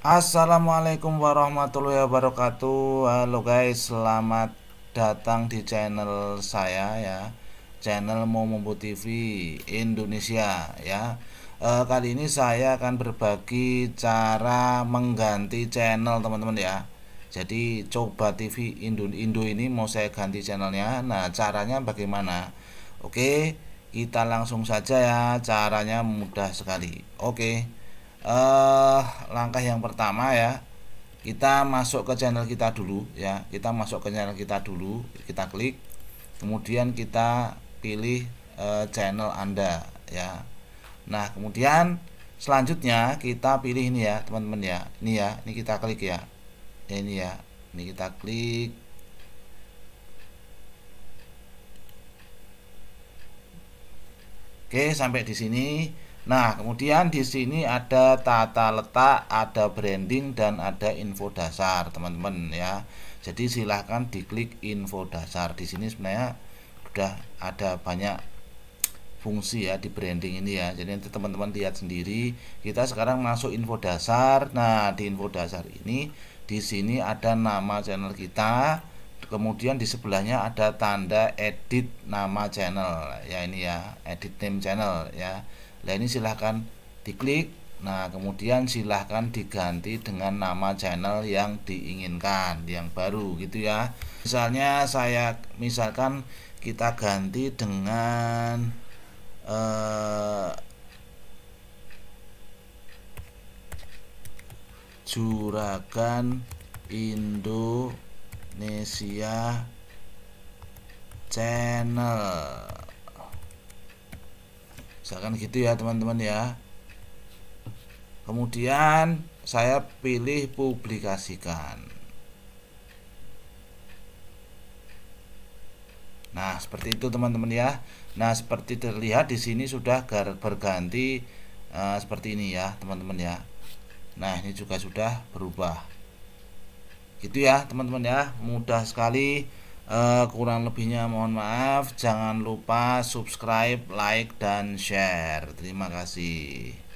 Assalamualaikum warahmatullahi wabarakatuh Halo guys selamat datang di channel saya ya Channel Momombo TV Indonesia ya e, Kali ini saya akan berbagi cara mengganti channel teman-teman ya Jadi coba TV Indo, Indo ini mau saya ganti channelnya Nah caranya bagaimana Oke kita langsung saja ya caranya mudah sekali Oke uh, langkah yang pertama ya kita masuk ke channel kita dulu ya kita masuk ke channel kita dulu kita klik kemudian kita pilih uh, channel anda ya nah kemudian selanjutnya kita pilih ini ya teman-teman ya ini ya ini kita klik ya, ya ini ya ini kita klik oke sampai di sini Nah, kemudian di sini ada tata letak, ada branding dan ada info dasar, teman-teman ya. Jadi silahkan diklik info dasar. Di sini sebenarnya sudah ada banyak fungsi ya di branding ini ya. Jadi nanti teman-teman lihat sendiri. Kita sekarang masuk info dasar. Nah, di info dasar ini di sini ada nama channel kita, kemudian di sebelahnya ada tanda edit nama channel ya ini ya edit name channel ya nah ini silahkan diklik nah kemudian silahkan diganti dengan nama channel yang diinginkan yang baru gitu ya misalnya saya misalkan kita ganti dengan eh, juragan Indo Indonesia channel misalkan gitu ya teman-teman ya kemudian saya pilih publikasikan nah seperti itu teman-teman ya nah seperti terlihat di sini sudah berganti uh, seperti ini ya teman-teman ya nah ini juga sudah berubah gitu ya teman-teman ya mudah sekali uh, kurang lebihnya mohon maaf jangan lupa subscribe like dan share terima kasih